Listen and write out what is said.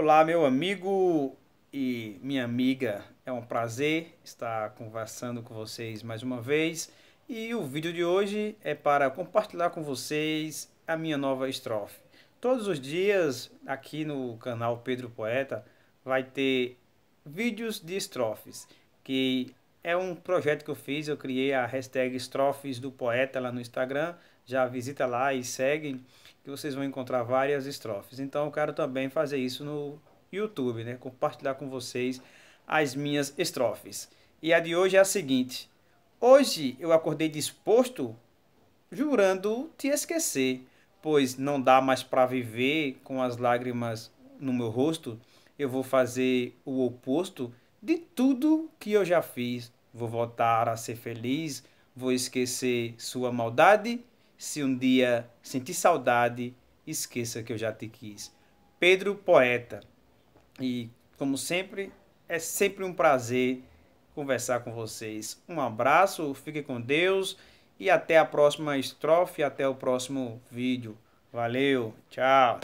Olá, meu amigo e minha amiga. É um prazer estar conversando com vocês mais uma vez. E o vídeo de hoje é para compartilhar com vocês a minha nova estrofe. Todos os dias aqui no canal Pedro Poeta vai ter vídeos de estrofes que é um projeto que eu fiz, eu criei a hashtag Estrofes do Poeta lá no Instagram. Já visita lá e segue, que vocês vão encontrar várias estrofes. Então eu quero também fazer isso no YouTube, né? Compartilhar com vocês as minhas estrofes. E a de hoje é a seguinte: Hoje eu acordei disposto, jurando te esquecer, pois não dá mais para viver com as lágrimas no meu rosto. Eu vou fazer o oposto de tudo que eu já fiz. Vou voltar a ser feliz, vou esquecer sua maldade. Se um dia sentir saudade, esqueça que eu já te quis. Pedro Poeta. E como sempre, é sempre um prazer conversar com vocês. Um abraço, fique com Deus e até a próxima estrofe, até o próximo vídeo. Valeu, tchau.